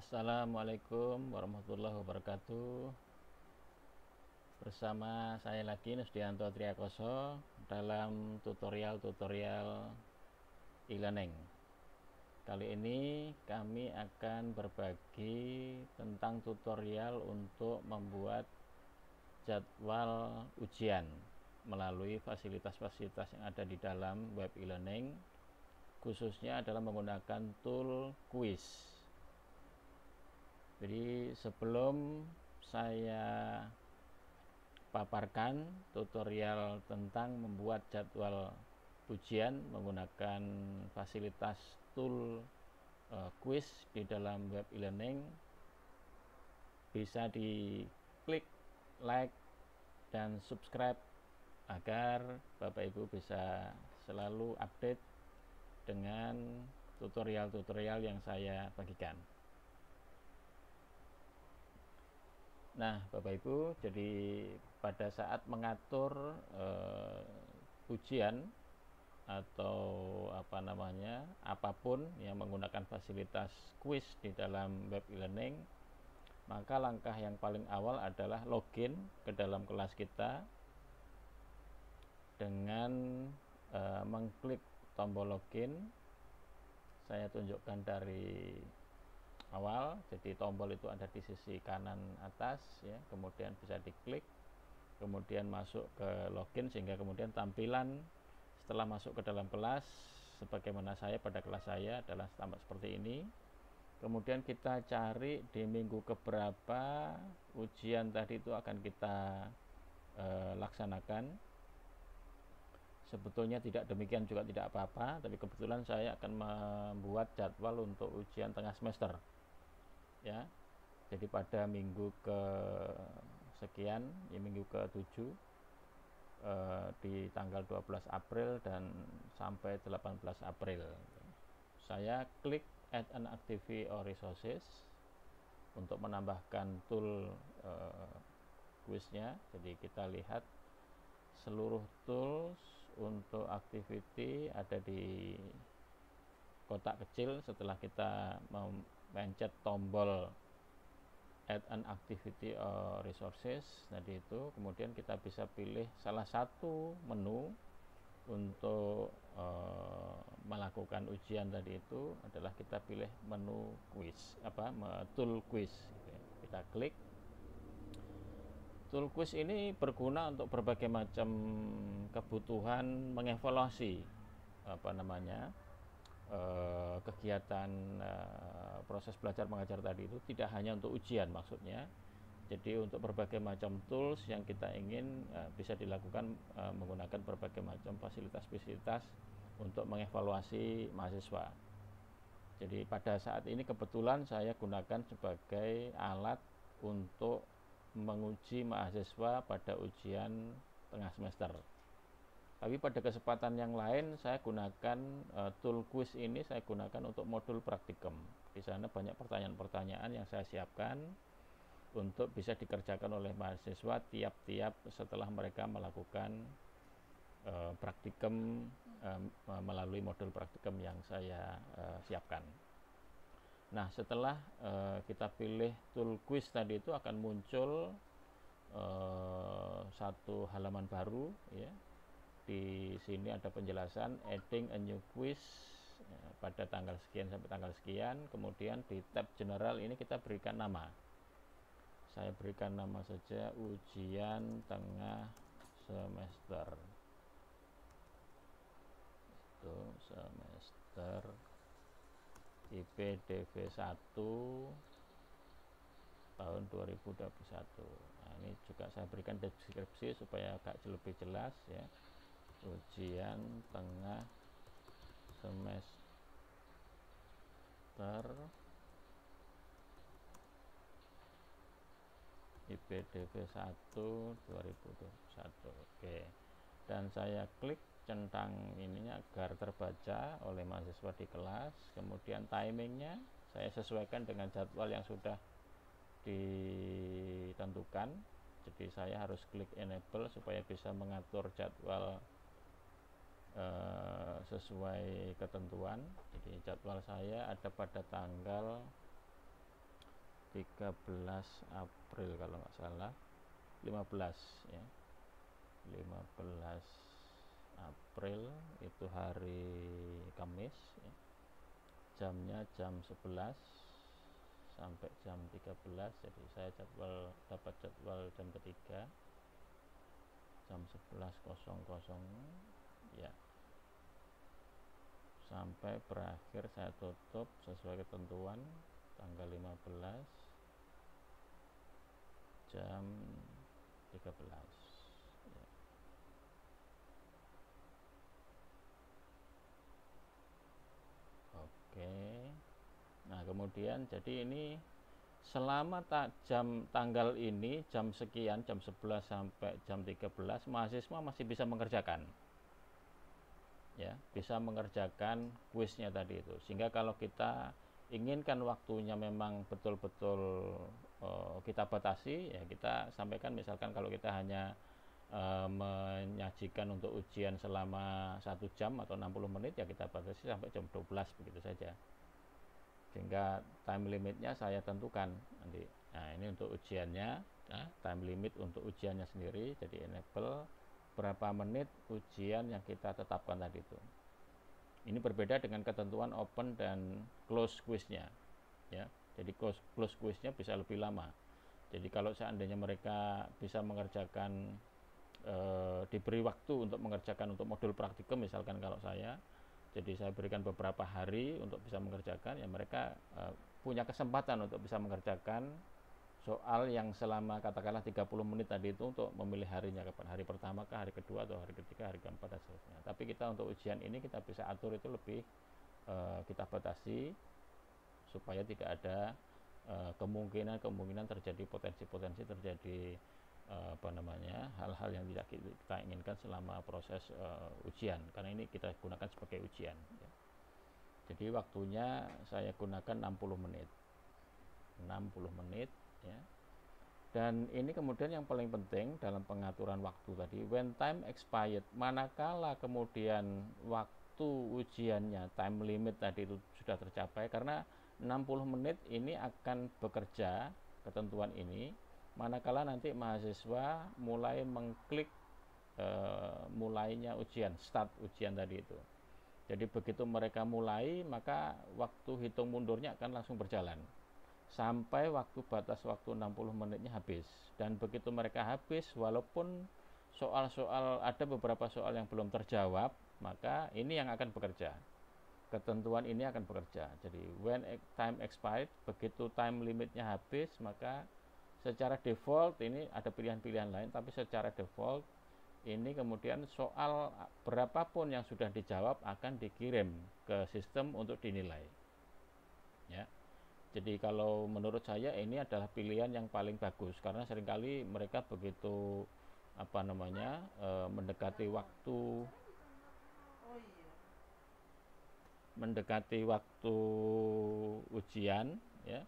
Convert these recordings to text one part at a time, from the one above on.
Assalamualaikum warahmatullahi wabarakatuh Bersama saya lagi Nusdianto Triakoso Dalam tutorial-tutorial e-learning Kali ini kami akan berbagi tentang tutorial untuk membuat jadwal ujian melalui fasilitas-fasilitas yang ada di dalam web e-learning khususnya adalah menggunakan tool quiz jadi sebelum saya paparkan tutorial tentang membuat jadwal ujian menggunakan fasilitas tool uh, quiz di dalam web e-learning bisa di klik like dan subscribe agar Bapak Ibu bisa selalu update dengan tutorial-tutorial yang saya bagikan. Nah, Bapak Ibu, jadi pada saat mengatur eh, ujian atau apa namanya, apapun yang menggunakan fasilitas kuis di dalam web e-learning, maka langkah yang paling awal adalah login ke dalam kelas kita dengan eh, mengklik tombol login. Saya tunjukkan dari awal jadi tombol itu ada di sisi kanan atas ya kemudian bisa diklik kemudian masuk ke login sehingga kemudian tampilan setelah masuk ke dalam kelas sebagaimana saya pada kelas saya adalah tampak seperti ini kemudian kita cari di minggu keberapa ujian tadi itu akan kita e, laksanakan sebetulnya tidak demikian juga tidak apa-apa tapi kebetulan saya akan membuat jadwal untuk ujian tengah semester ya jadi pada minggu ke sekian ya minggu ke 7 eh, di tanggal 12 April dan sampai 18 April saya klik add an activity or resources untuk menambahkan tool eh, quiznya jadi kita lihat seluruh tools untuk activity ada di kotak kecil setelah kita pencet tombol add an activity or resources tadi itu kemudian kita bisa pilih salah satu menu untuk e, melakukan ujian tadi itu adalah kita pilih menu quiz apa tool quiz kita klik tool quiz ini berguna untuk berbagai macam kebutuhan mengevaluasi apa namanya e, kegiatan e, proses belajar mengajar tadi itu tidak hanya untuk ujian maksudnya. Jadi untuk berbagai macam tools yang kita ingin uh, bisa dilakukan uh, menggunakan berbagai macam fasilitas-fasilitas untuk mengevaluasi mahasiswa. Jadi pada saat ini kebetulan saya gunakan sebagai alat untuk menguji mahasiswa pada ujian tengah semester. Tapi pada kesempatan yang lain saya gunakan uh, tool quiz ini saya gunakan untuk modul praktikum. Di sana banyak pertanyaan-pertanyaan yang saya siapkan untuk bisa dikerjakan oleh mahasiswa tiap-tiap setelah mereka melakukan uh, praktikum uh, melalui modul praktikum yang saya uh, siapkan. Nah, setelah uh, kita pilih tool quiz tadi itu akan muncul uh, satu halaman baru ya. Di sini ada penjelasan adding a new quiz Ya, pada tanggal sekian sampai tanggal sekian kemudian di tab general ini kita berikan nama saya berikan nama saja ujian tengah semester itu semester IPDV 1 tahun 2021 nah, ini juga saya berikan deskripsi supaya agak lebih jelas ya ujian tengah semester daftar IPDB 1 2021 oke dan saya klik centang ininya agar terbaca oleh mahasiswa di kelas kemudian timingnya saya sesuaikan dengan jadwal yang sudah ditentukan jadi saya harus klik enable supaya bisa mengatur jadwal Eh, sesuai ketentuan jadi jadwal saya ada pada tanggal 13 April kalau nggak salah 15 ya 15 April itu hari Kamis ya. jamnya jam 11 sampai jam 13 jadi saya jadwal dapat jadwal jam ketiga jam 11.00 ya sampai berakhir saya tutup sesuai ketentuan tanggal 15 jam 13 ya. oke nah kemudian jadi ini selama tak jam tanggal ini jam sekian jam 11 sampai jam 13 mahasiswa masih bisa mengerjakan ya bisa mengerjakan kuisnya tadi itu sehingga kalau kita inginkan waktunya memang betul-betul uh, kita batasi ya kita sampaikan misalkan kalau kita hanya uh, menyajikan untuk ujian selama satu jam atau 60 menit ya kita batasi sampai jam 12 begitu saja sehingga time limitnya saya tentukan nanti nah ini untuk ujiannya nah, time limit untuk ujiannya sendiri jadi enable berapa menit ujian yang kita tetapkan tadi itu. Ini berbeda dengan ketentuan open dan close quiznya. Ya, jadi close, close quiznya bisa lebih lama. Jadi kalau seandainya mereka bisa mengerjakan e, diberi waktu untuk mengerjakan untuk modul praktikum misalkan kalau saya, jadi saya berikan beberapa hari untuk bisa mengerjakan ya mereka e, punya kesempatan untuk bisa mengerjakan soal yang selama katakanlah 30 menit tadi itu untuk memilih harinya kapan hari pertama ke hari kedua atau hari ketiga hari keempat dan seterusnya tapi kita untuk ujian ini kita bisa atur itu lebih uh, kita batasi supaya tidak ada kemungkinan-kemungkinan eh, terjadi potensi-potensi terjadi uh, apa namanya hal-hal yang tidak kita inginkan selama proses uh, ujian karena ini kita gunakan sebagai ujian ya. jadi waktunya saya gunakan 60 menit 60 menit ya. Dan ini kemudian yang paling penting dalam pengaturan waktu tadi, when time expired, manakala kemudian waktu ujiannya, time limit tadi itu sudah tercapai karena 60 menit ini akan bekerja ketentuan ini manakala nanti mahasiswa mulai mengklik e, mulainya ujian, start ujian tadi itu. Jadi begitu mereka mulai, maka waktu hitung mundurnya akan langsung berjalan sampai waktu batas waktu 60 menitnya habis dan begitu mereka habis walaupun soal-soal ada beberapa soal yang belum terjawab maka ini yang akan bekerja ketentuan ini akan bekerja jadi when e- time expired begitu time limitnya habis maka secara default ini ada pilihan-pilihan lain tapi secara default ini kemudian soal berapapun yang sudah dijawab akan dikirim ke sistem untuk dinilai ya jadi kalau menurut saya ini adalah pilihan yang paling bagus karena seringkali mereka begitu apa namanya e, mendekati waktu mendekati waktu ujian ya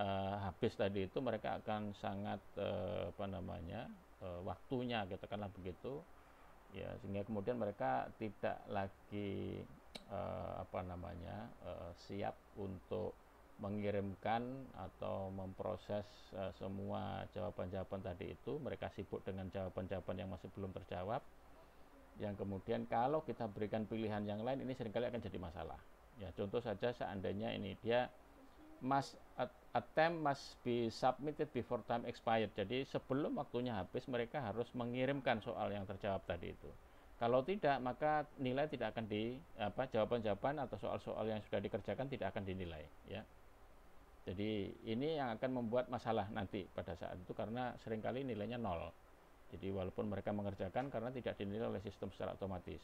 e, habis tadi itu mereka akan sangat e, apa namanya e, waktunya katakanlah begitu ya sehingga kemudian mereka tidak lagi e, apa namanya e, siap untuk mengirimkan atau memproses uh, semua jawaban-jawaban tadi itu mereka sibuk dengan jawaban-jawaban yang masih belum terjawab yang kemudian kalau kita berikan pilihan yang lain ini seringkali akan jadi masalah ya contoh saja seandainya ini dia must attempt must be submitted before time expired jadi sebelum waktunya habis mereka harus mengirimkan soal yang terjawab tadi itu kalau tidak maka nilai tidak akan di apa jawaban-jawaban atau soal-soal yang sudah dikerjakan tidak akan dinilai ya jadi ini yang akan membuat masalah nanti pada saat itu karena seringkali nilainya nol. Jadi walaupun mereka mengerjakan karena tidak dinilai oleh sistem secara otomatis.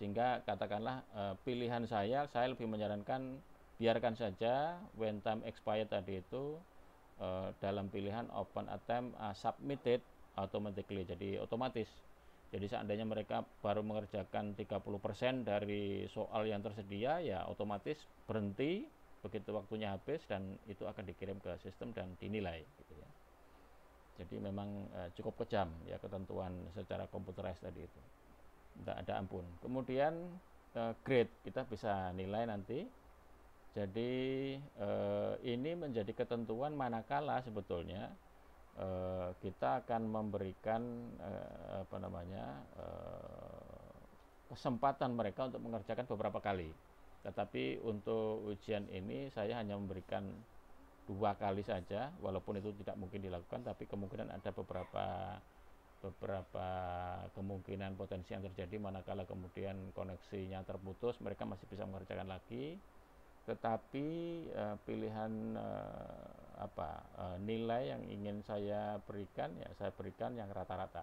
Sehingga katakanlah e, pilihan saya, saya lebih menyarankan biarkan saja when time expired tadi itu e, dalam pilihan open attempt uh, eh, submitted automatically. Jadi otomatis. Jadi seandainya mereka baru mengerjakan 30% dari soal yang tersedia ya otomatis berhenti begitu waktunya habis dan itu akan dikirim ke sistem dan dinilai gitu ya. Jadi memang e, cukup kejam ya ketentuan secara komputerized tadi itu. Tidak ada ampun. Kemudian e, grade kita bisa nilai nanti. Jadi e, ini menjadi ketentuan manakala sebetulnya e, kita akan memberikan e, apa namanya e, kesempatan mereka untuk mengerjakan beberapa kali tetapi untuk ujian ini saya hanya memberikan dua kali saja, walaupun itu tidak mungkin dilakukan, tapi kemungkinan ada beberapa beberapa kemungkinan potensi yang terjadi manakala kemudian koneksinya terputus mereka masih bisa mengerjakan lagi tetapi uh, pilihan uh, apa uh, nilai yang ingin saya berikan ya saya berikan yang rata-rata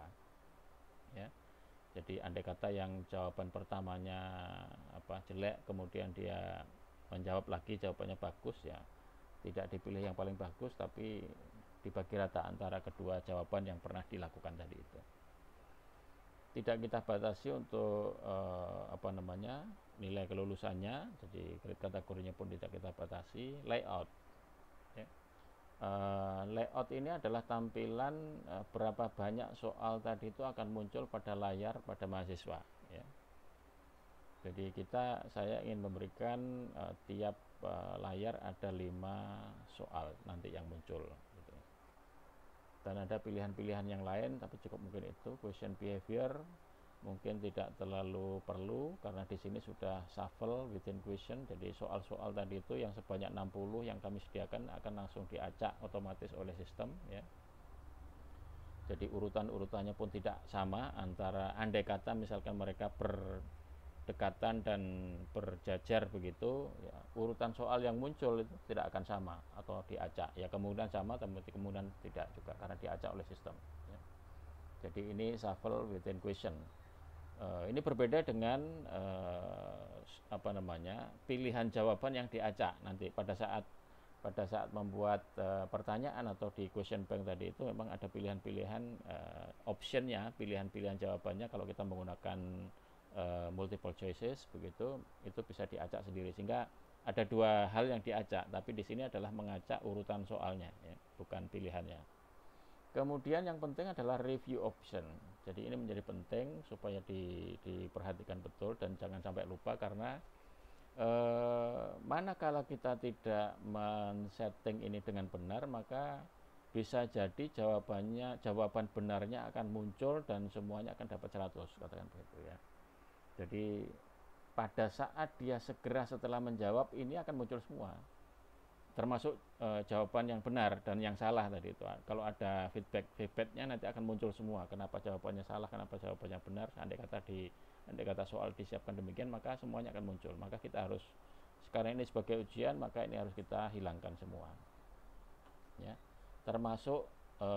jadi andai kata yang jawaban pertamanya apa jelek kemudian dia menjawab lagi jawabannya bagus ya tidak dipilih yang paling bagus tapi dibagi rata antara kedua jawaban yang pernah dilakukan tadi itu. Tidak kita batasi untuk eh, apa namanya nilai kelulusannya, jadi kategorinya pun tidak kita batasi. Layout Eh, layout ini adalah tampilan eh, berapa banyak soal tadi itu akan muncul pada layar pada mahasiswa ya. jadi kita saya ingin memberikan uh, tiap uh, layar ada lima soal nanti yang muncul gitu. dan ada pilihan-pilihan yang lain tapi cukup mungkin itu question behavior mungkin tidak terlalu perlu karena di sini sudah shuffle within question jadi soal-soal tadi itu yang sebanyak 60 yang kami sediakan akan langsung diacak otomatis oleh sistem ya jadi urutan-urutannya pun tidak sama antara andai kata misalkan mereka berdekatan dan berjajar begitu ya, urutan soal yang muncul itu tidak akan sama atau diacak ya kemudian sama tapi kemudian tidak juga karena diacak oleh sistem ya. jadi ini shuffle within question Uh, ini berbeda dengan uh, apa namanya pilihan jawaban yang diacak nanti pada saat pada saat membuat uh, pertanyaan atau di question bank tadi itu memang ada pilihan-pilihan uh, optionnya pilihan-pilihan jawabannya kalau kita menggunakan uh, multiple choices begitu itu bisa diacak sendiri sehingga ada dua hal yang diacak tapi di sini adalah mengacak urutan soalnya ya, bukan pilihannya. Kemudian yang penting adalah review option. Jadi ini menjadi penting supaya di, diperhatikan betul dan jangan sampai lupa karena eh, manakala kita tidak men-setting ini dengan benar maka bisa jadi jawabannya jawaban benarnya akan muncul dan semuanya akan dapat 100 katakan begitu ya. Jadi pada saat dia segera setelah menjawab ini akan muncul semua termasuk e, jawaban yang benar dan yang salah tadi itu. Kalau ada feedback feedbacknya nanti akan muncul semua. Kenapa jawabannya salah, kenapa jawabannya benar. Andai kata di andai kata soal disiapkan demikian maka semuanya akan muncul. Maka kita harus sekarang ini sebagai ujian maka ini harus kita hilangkan semua. Ya. Termasuk e,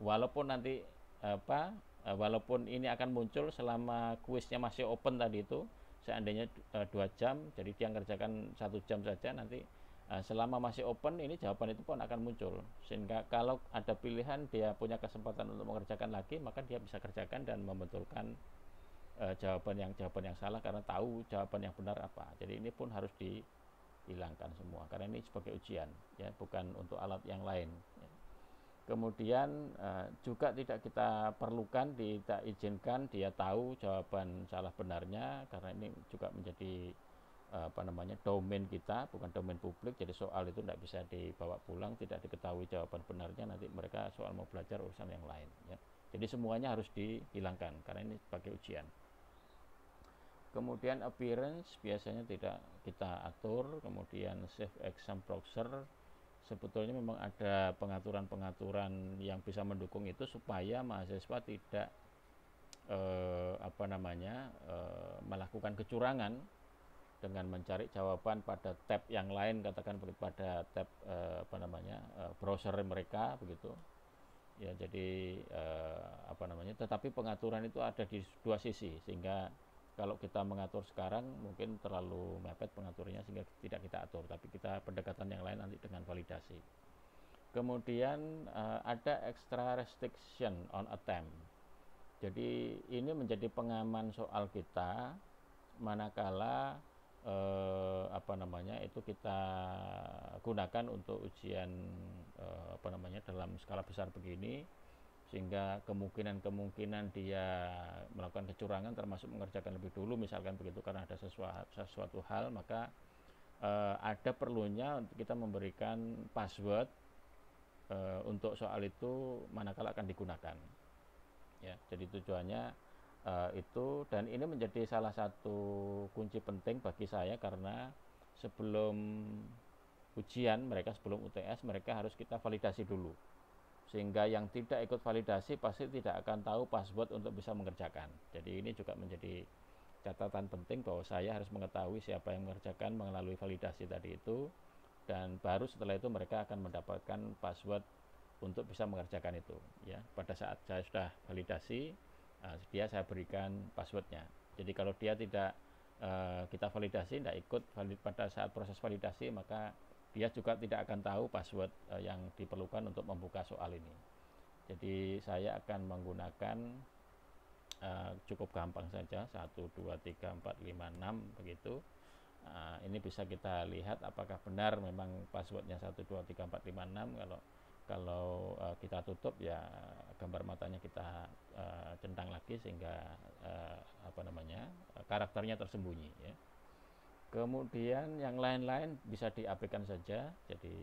walaupun nanti apa e, walaupun ini akan muncul selama kuisnya masih open tadi itu seandainya dua jam jadi dia ngerjakan satu jam saja nanti Nah, selama masih open ini jawaban itu pun akan muncul sehingga kalau ada pilihan dia punya kesempatan untuk mengerjakan lagi maka dia bisa kerjakan dan membetulkan e, jawaban yang jawaban yang salah karena tahu jawaban yang benar apa jadi ini pun harus dihilangkan semua karena ini sebagai ujian ya bukan untuk alat yang lain ya. kemudian e, juga tidak kita perlukan tidak izinkan dia tahu jawaban salah benarnya karena ini juga menjadi Eh, apa namanya domain kita bukan domain publik jadi soal itu tidak bisa dibawa pulang tidak diketahui jawaban benarnya nanti mereka soal mau belajar urusan yang lain ya. jadi semuanya harus dihilangkan karena ini sebagai ujian kemudian appearance biasanya tidak kita atur kemudian save exam browser sebetulnya memang ada pengaturan-pengaturan yang bisa mendukung itu supaya mahasiswa tidak eh, apa namanya eh, melakukan kecurangan dengan mencari jawaban pada tab yang lain katakan pada tab eh, apa namanya eh, browser mereka begitu ya jadi eh, apa namanya tetapi pengaturan itu ada di dua sisi sehingga kalau kita mengatur sekarang mungkin terlalu mepet pengaturnya sehingga tidak kita atur tapi kita pendekatan yang lain nanti dengan validasi kemudian ada extra restriction on attempt jadi ini menjadi pengaman soal kita manakala eh, apa namanya itu kita gunakan untuk ujian eh, apa namanya dalam skala besar begini sehingga kemungkinan-kemungkinan dia melakukan kecurangan termasuk mengerjakan lebih dulu misalkan begitu karena ada sesuatu, sesuatu hal maka eh, ada perlunya untuk kita memberikan password eh, untuk soal itu manakala akan digunakan ya jadi tujuannya uh, itu dan ini menjadi salah satu kunci penting bagi saya karena sebelum ujian mereka sebelum UTS mereka harus kita validasi dulu sehingga yang tidak ikut validasi pasti tidak akan tahu password untuk bisa mengerjakan jadi ini juga menjadi catatan penting bahwa saya harus mengetahui siapa yang mengerjakan melalui validasi tadi itu dan baru setelah itu mereka akan mendapatkan password untuk bisa mengerjakan itu ya pada saat saya sudah validasi uh, dia saya berikan passwordnya. Jadi kalau dia tidak uh, kita validasi, tidak ikut valid pada saat proses validasi, maka dia juga tidak akan tahu password uh, yang diperlukan untuk membuka soal ini. Jadi saya akan menggunakan uh, cukup gampang saja 1 2 3 4 5 6 begitu. Uh, ini bisa kita lihat apakah benar memang passwordnya 123456 kalau kalau uh, kita tutup ya gambar matanya kita uh, centang lagi sehingga uh, apa namanya karakternya tersembunyi ya kemudian yang lain-lain bisa diabaikan saja jadi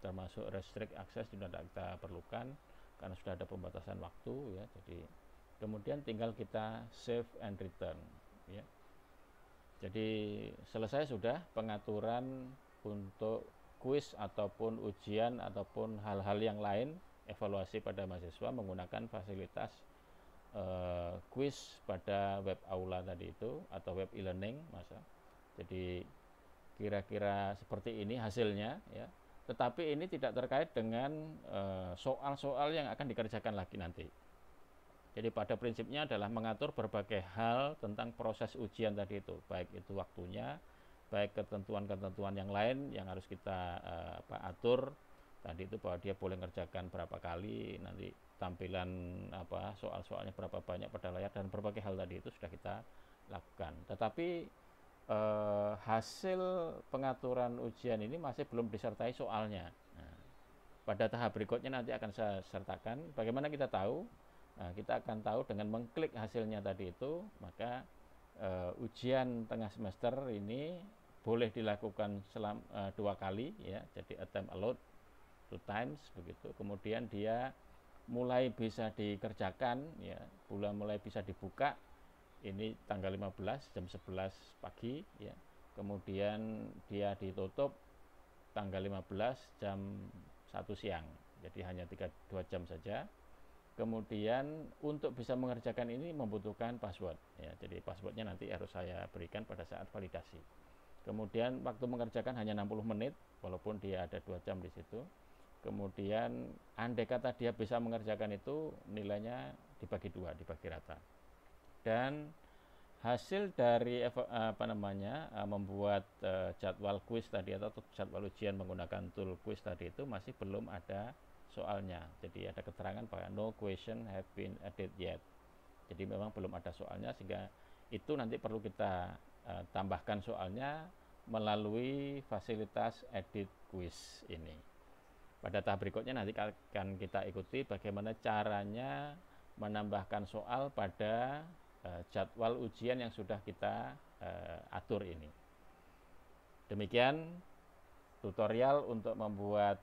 termasuk restrict akses sudah tidak kita perlukan karena sudah ada pembatasan waktu ya jadi kemudian tinggal kita save and return ya jadi selesai sudah pengaturan untuk kuis ataupun ujian ataupun hal-hal yang lain evaluasi pada mahasiswa menggunakan fasilitas uh, pada web aula tadi itu atau web e-learning masa jadi kira-kira seperti ini hasilnya ya tetapi ini tidak terkait dengan eh, soal-soal uh, soal -soal yang akan dikerjakan lagi nanti jadi pada prinsipnya adalah mengatur berbagai hal tentang proses ujian tadi itu baik itu waktunya baik ketentuan-ketentuan yang lain yang harus kita uh, apa, atur tadi itu bahwa dia boleh mengerjakan berapa kali nanti tampilan apa soal-soalnya berapa banyak pada layar dan berbagai hal tadi itu sudah kita lakukan tetapi eh, hasil pengaturan ujian ini masih belum disertai soalnya nah, pada tahap berikutnya nanti akan saya sertakan bagaimana kita tahu nah, kita akan tahu dengan mengklik hasilnya tadi itu maka eh, ujian tengah semester ini boleh dilakukan selam, uh, dua kali ya jadi attempt allowed two times begitu kemudian dia mulai bisa dikerjakan ya bulan mulai bisa dibuka ini tanggal 15 jam 11 pagi ya kemudian dia ditutup tanggal 15 jam 1 siang jadi hanya tiga dua jam saja kemudian untuk bisa mengerjakan ini membutuhkan password ya jadi passwordnya nanti harus saya berikan pada saat validasi Kemudian waktu mengerjakan hanya 60 menit, walaupun dia ada dua jam di situ. Kemudian andai kata dia bisa mengerjakan itu, nilainya dibagi dua, dibagi rata. Dan hasil dari apa namanya eh, membuat eh, jadwal kuis tadi atau jadwal ujian menggunakan tool kuis tadi itu masih belum ada soalnya. Jadi ada keterangan bahwa no question have been added yet. Jadi memang belum ada soalnya sehingga itu nanti perlu kita Eh, tambahkan soalnya melalui fasilitas edit quiz ini. Pada tahap berikutnya nanti akan kita ikuti bagaimana caranya menambahkan soal pada eh, jadwal ujian yang sudah kita eh, atur ini. Demikian tutorial untuk membuat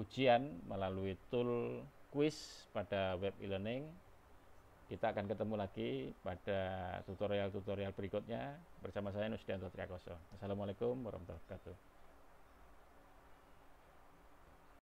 ujian melalui tool quiz pada web e-learning kita akan ketemu lagi pada tutorial-tutorial berikutnya bersama saya Nusdianto Triakoso. Assalamualaikum warahmatullahi wabarakatuh.